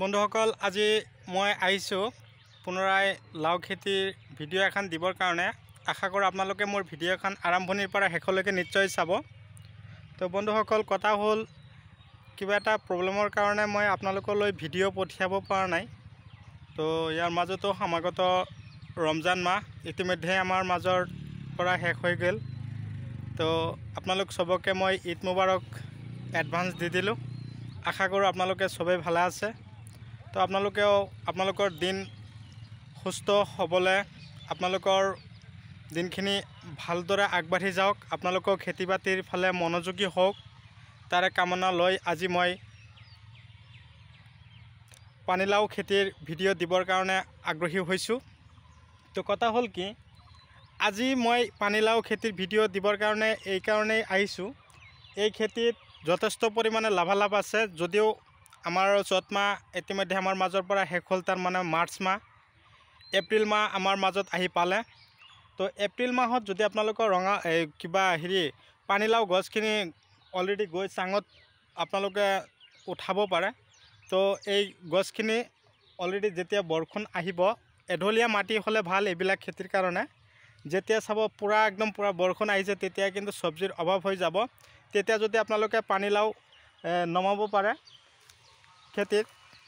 বন্ধুসকল আজি মই আহিছোঁ পুনৰাই লাও খেতিৰ ভিডিঅ' এখন দিবৰ কাৰণে আশা কৰোঁ আপোনালোকে মোৰ ভিডিঅ' এখন আৰম্ভণিৰ পৰা শেষলৈকে নিশ্চয় চাব তো বন্ধুসকল কথা হ'ল কিবা এটা প্ৰব্লেমৰ কাৰণে মই আপোনালোকলৈ ভিডিঅ' পঠিয়াব পৰা নাই তো ইয়াৰ মাজতো সমাগত ৰমজান মাহ ইতিমধ্যে আমাৰ মাজৰ পৰা শেষ হৈ গ'ল তো আপোনালোক চবকে মই ঈদ মোবাৰক এডভান্স দি দিলোঁ আশা কৰোঁ আপোনালোকে চবেই ভালে আছে তো আপোনালোকেও আপোনালোকৰ দিন সুস্থ হ'বলৈ আপোনালোকৰ দিনখিনি ভালদৰে আগবাঢ়ি যাওক আপোনালোকৰ খেতি বাতিৰ ফালে মনোযোগী হওক তাৰে কামনা লৈ আজি মই পানীলাও খেতিৰ ভিডিঅ' দিবৰ কাৰণে আগ্ৰহী হৈছোঁ তো কথা হ'ল কি আজি মই পানীলাও খেতিৰ ভিডিঅ' দিবৰ কাৰণে এইকাৰণেই আহিছোঁ এই খেতিত যথেষ্ট পৰিমাণে লাভালাভ আছে যদিও আমাৰ চ'ত মাহ ইতিমধ্যে আমাৰ মাজৰ পৰা শেষ হ'ল তাৰমানে মাৰ্চ মাহ এপ্ৰিল মাহ আমাৰ মাজত আহি পালে তো এপ্ৰিল মাহত যদি আপোনালোকৰ ৰঙা এই কিবা হেৰি পানীলাও গছখিনি অলৰেডি গৈ চাঙত আপোনালোকে উঠাব পাৰে তো এই গছখিনি অলৰেডি যেতিয়া বৰষুণ আহিব এঢলীয়া মাটি হ'লে ভাল এইবিলাক খেতিৰ কাৰণে যেতিয়া চাব পূৰা একদম পূৰা বৰষুণ আহিছে তেতিয়া কিন্তু চব্জিৰ অভাৱ হৈ যাব তেতিয়া যদি আপোনালোকে পানীলাও নমাব পাৰে খেতিৰ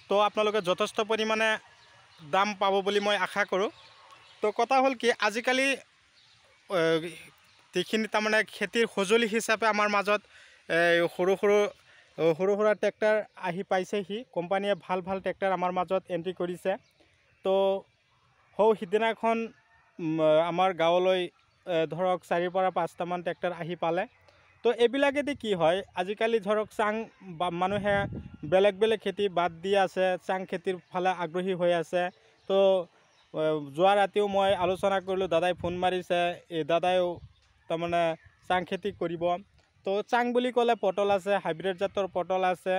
তো আপোনালোকে যথেষ্ট পৰিমাণে দাম পাব বুলি মই আশা কৰোঁ তো কথা হ'ল কি আজিকালি যিখিনি তাৰমানে খেতিৰ সঁজুলি হিচাপে আমাৰ মাজত সৰু সৰু সৰু সুৰা ট্ৰেক্টৰ আহি পাইছেহি কোম্পানীয়ে ভাল ভাল ট্ৰেক্টৰ আমাৰ মাজত এণ্ট্ৰি কৰিছে তো সৌ সিদিনাখন আমাৰ গাঁৱলৈ ধৰক চাৰিৰ পৰা পাঁচটামান ট্ৰেক্টৰ আহি পালে তো এইবিলাকেদি কি হয় আজিকালি ধৰক চাং মানুহে বেলেগ বেলেগ খেতি বাদ দি আছে চাং খেতিৰ ফালে আগ্ৰহী হৈ আছে তো যোৱা ৰাতিও মই আলোচনা কৰিলোঁ দাদাই ফোন মাৰিছে এই দাদাইও তাৰমানে চাং খেতি কৰিব তো চাং বুলি ক'লে পটল আছে হাইব্ৰিড জাতৰ পটল আছে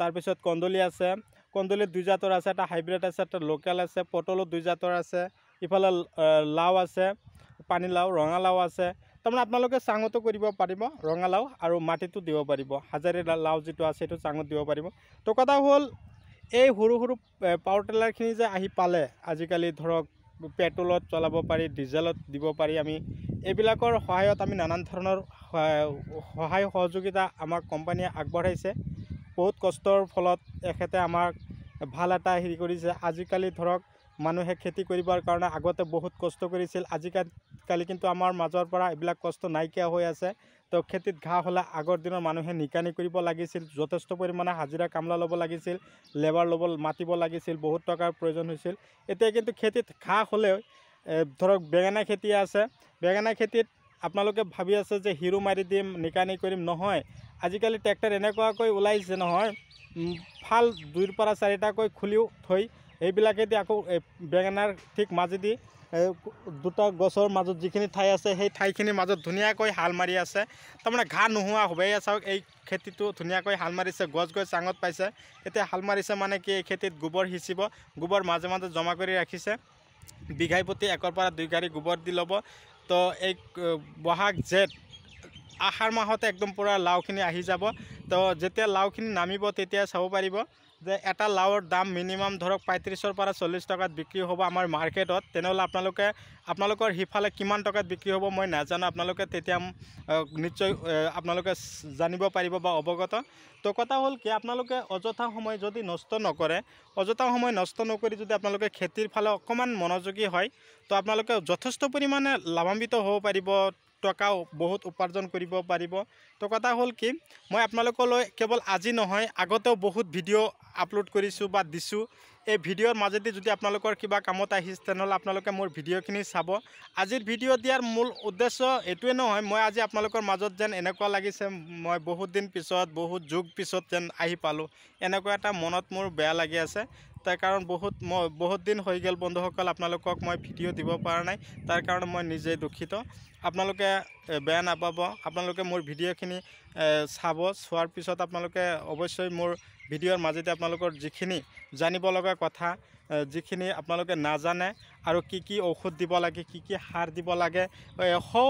তাৰপিছত কন্দলি আছে কন্দলি দুই জাতৰ আছে এটা হাইব্ৰিড আছে এটা লোকেল আছে পটলো দুই জাতৰ আছে ইফালে লাও আছে পানীলাও ৰঙালাও আছে তাৰমানে আপোনালোকে চাঙতো কৰিব পাৰিব ৰঙালাও আৰু মাটিতো দিব পাৰিব হাজাৰী লাও যিটো আছে সেইটো চাঙত দিব পাৰিব তো কথা হ'ল এই সৰু সৰু পাৱাৰ টিলাৰখিনি যে আহি পালে আজিকালি ধৰক পেট্ৰলত চলাব পাৰি ডিজেলত দিব পাৰি আমি এইবিলাকৰ সহায়ত আমি নানান ধৰণৰ সহায় সহযোগিতা আমাক কোম্পানীয়ে আগবঢ়াইছে বহুত কষ্টৰ ফলত এখেতে আমাক ভাল এটা হেৰি কৰিছে আজিকালি ধৰক মানুহে খেতি কৰিবৰ কাৰণে আগতে বহুত কষ্ট কৰিছিল আজিকালি আজিকালি কিন্তু আমাৰ মাজৰ পৰা এইবিলাক কষ্ট নাইকিয়া হৈ আছে তো খেতিত ঘাঁহ হ'লে আগৰ দিনৰ মানুহে নিকানি কৰিব লাগিছিল যথেষ্ট পৰিমাণে হাজিৰা কামলা ল'ব লাগিছিল লেবাৰ ল'ব মাতিব লাগিছিল বহুত টকাৰ প্ৰয়োজন হৈছিল এতিয়া কিন্তু খেতিত ঘাঁহ হ'লেও ধৰক বেঙেনা খেতি আছে বেঙেনা খেতিত আপোনালোকে ভাবি আছে যে হিৰো মাৰি দিম নিকানি কৰিম নহয় আজিকালি ট্ৰেক্টৰ এনেকুৱাকৈ ওলাইছে নহয় ভাল দুইৰ পৰা চাৰিটাকৈ খুলিও থৈ এইবিলাকেদি আকৌ বেঙেনাৰ ঠিক মাজেদি দুটা গছৰ মাজত যিখিনি ঠাই আছে সেই ঠাইখিনিৰ মাজত ধুনীয়াকৈ হাল মাৰি আছে তাৰমানে ঘাঁহ নোহোৱা হবেই চাওক এই খেতিটো ধুনীয়াকৈ হাল মাৰিছে গছ গছ চাঙত পাইছে এতিয়া হাল মাৰিছে মানে কি এই খেতিত গোবৰ সিঁচিব গোবৰ মাজে মাজে জমা কৰি ৰাখিছে বিঘাই প্ৰতি একৰ পৰা দুই গাড়ী গোবৰ দি ল'ব তো এই বহাগ জেঠ আহাৰ মাহতে একদম পূৰা লাওখিনি আহি যাব তো যেতিয়া লাওখিনি নামিব তেতিয়া চাব পাৰিব যে এটা লাওৰ দাম মিনিমাম ধৰক পঁয়ত্ৰিছৰ পৰা চল্লিছ টকাত বিক্ৰী হ'ব আমাৰ মাৰ্কেটত তেনেহ'লে আপোনালোকে আপোনালোকৰ সিফালে কিমান টকাত বিক্ৰী হ'ব মই নাজানো আপোনালোকে তেতিয়া নিশ্চয় আপোনালোকে জানিব পাৰিব বা অৱগত তো কথা হ'ল কি আপোনালোকে অযথা সময় যদি নষ্ট নকৰে অযথা সময় নষ্ট নকৰি যদি আপোনালোকে খেতিৰ ফালে অকণমান মনোযোগী হয় তো আপোনালোকে যথেষ্ট পৰিমাণে লাভান্বিত হ'ব পাৰিব টকাও বহুত উপাৰ্জন কৰিব পাৰিব তো কথা হ'ল কি মই আপোনালোকলৈ কেৱল আজি নহয় আগতেও বহুত ভিডিঅ' আপলোড কৰিছোঁ বা দিছোঁ এই ভিডিঅ'ৰ মাজেদি যদি আপোনালোকৰ কিবা কামত আহিছে তেনেহ'লে আপোনালোকে মোৰ ভিডিঅ'খিনি চাব আজিৰ ভিডিঅ' দিয়াৰ মূল উদ্দেশ্য এইটোৱে নহয় মই আজি আপোনালোকৰ মাজত যেন এনেকুৱা লাগিছে মই বহুত দিন পিছত বহুত যুগ পিছত যেন আহি পালোঁ এনেকুৱা এটা মনত মোৰ বেয়া লাগি আছে তাৰ কাৰণ বহুত মই বহুত দিন হৈ গ'ল বন্ধুসকল আপোনালোকক মই ভিডিঅ' দিব পৰা নাই তাৰ কাৰণে মই নিজেই দুখিত আপোনালোকে বেয়া নাপাব আপোনালোকে মোৰ ভিডিঅ'খিনি চাব চোৱাৰ পিছত আপোনালোকে অৱশ্যেই মোৰ ভিডিঅ'ৰ মাজতে আপোনালোকৰ যিখিনি জানিব লগা কথা যিখিনি আপোনালোকে নাজানে আৰু কি কি ঔষধ দিব লাগে কি কি সাৰ দিব লাগে সৌ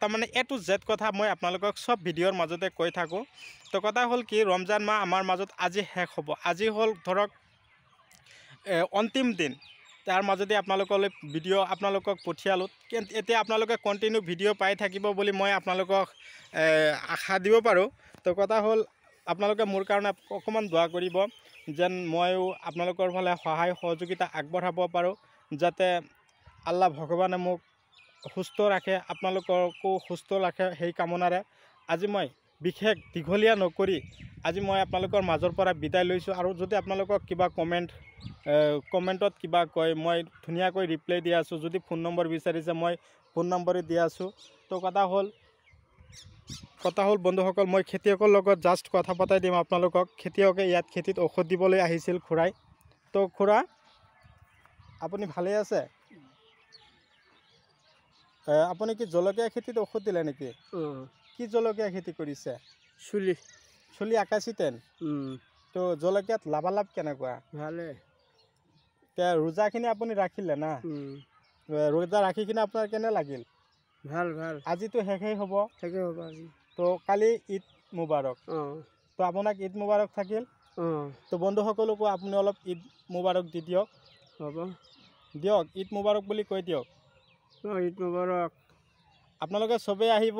তাৰমানে এ টু জেড কথা মই আপোনালোকক চব ভিডিঅ'ৰ মাজতে কৈ থাকোঁ তো কথা হ'ল কি ৰমজান মাহ আমাৰ মাজত আজি শেষ হ'ব আজি হ'ল ধৰক অন্তিম দিন তাৰ মাজতে আপোনালোকলৈ ভিডিঅ' আপোনালোকক পঠিয়ালোঁ এতিয়া আপোনালোকে কণ্টিনিউ ভিডিঅ' পাই থাকিব বুলি মই আপোনালোকক আশা দিব পাৰোঁ তো কথা হ'ল আপোনালোকে মোৰ কাৰণে অকণমান দোৱা কৰিব যেন ময়ো আপোনালোকৰ ফালে সহায় সহযোগিতা আগবঢ়াব পাৰোঁ যাতে আল্লাহ ভগৱানে মোক সুস্থ ৰাখে আপোনালোককো সুস্থ ৰাখে সেই কামনাৰে আজি মই বিশেষ দীঘলীয়া নকৰি আজি মই আপোনালোকৰ মাজৰ পৰা বিদায় লৈছোঁ আৰু যদি আপোনালোকক কিবা কমেণ্ট কমেণ্টত কিবা কয় মই ধুনীয়াকৈ ৰিপ্লাই দি আছোঁ যদি ফোন নম্বৰ বিচাৰিছে মই ফোন নম্বৰে দি আছোঁ তো কথা হ'ল কথা হ'ল বন্ধুসকল মই খেতিয়কৰ লগত জাষ্ট কথা পতাই দিম আপোনালোকক খেতিয়কে ইয়াত খেতিত ঔষধ দিবলৈ আহিছিল খুৰাই তো খুৰা আপুনি ভালেই আছে আপুনি কি জলকীয়া খেতিত ঔষধ দিলে নেকি কি জলকীয়া খেতি কৰিছে চুলি চুলি আকাশী টেন তো জলকীয়াত লাভালাভ কেনেকুৱা ভালে এতিয়া ৰোজাখিনি আপুনি ৰাখিলে না ৰোজা ৰাখি কিনে আপোনাৰ কেনে লাগিল ভাল ভাল আজিতো শেষেই হ'ব শেষেই হ'ব আজি তো কালি ঈদ মোবাৰক তো আপোনাক ঈদ মোবাৰক থাকিল তো বন্ধুসকলকো আপুনি অলপ ঈদ মোবাৰক দি দিয়ক হ'ব দিয়ক ঈদ মোবাৰক বুলি কৈ দিয়ক ঈদ মোবাৰক আপোনালোকে সবেই আহিব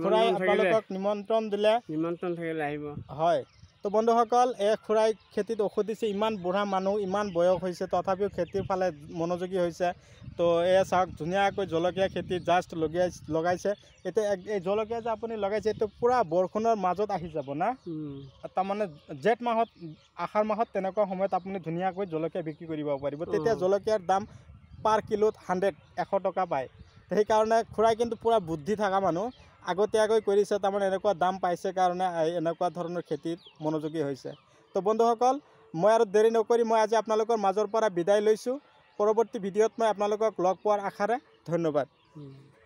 খুৰাই আপোনালোকক নিমন্ত্ৰণ দিলে নিমন্ত্ৰণ থাকিলে আহিব হয় তো বন্ধুসকল এই খুৰাই খেতিত ঔষধ দিছে ইমান বুঢ়া মানুহ ইমান বয়স হৈছে তথাপিও খেতিৰ ফালে মনোযোগী হৈছে তো এয়া চাওক ধুনীয়াকৈ জলকীয়া খেতি জাষ্ট লগাই লগাইছে এতিয়া এই জলকীয়া যে আপুনি লগাইছে এইটো পূৰা বৰষুণৰ মাজত আহি যাব না তাৰমানে জেঠ মাহত আহাৰ মাহত তেনেকুৱা সময়ত আপুনি ধুনীয়াকৈ জলকীয়া বিক্ৰী কৰিব পাৰিব তেতিয়া জলকীয়াৰ দাম পাৰ কিলোত হাণ্ড্ৰেড এশ টকা পায় সেইকাৰণে খুৰাই কিন্তু পূৰা বুদ্ধি থকা মানুহ আগতীয়াকৈ কৰিছে তাৰমানে এনেকুৱা দাম পাইছে কাৰণে এনেকুৱা ধৰণৰ খেতিত মনোযোগী হৈছে তো বন্ধুসকল মই আৰু দেৰি নকৰি মই আজি আপোনালোকৰ মাজৰ পৰা বিদায় লৈছোঁ পৰৱৰ্তী ভিডিঅ'ত মই আপোনালোকক লগ পোৱাৰ আশাৰে ধন্যবাদ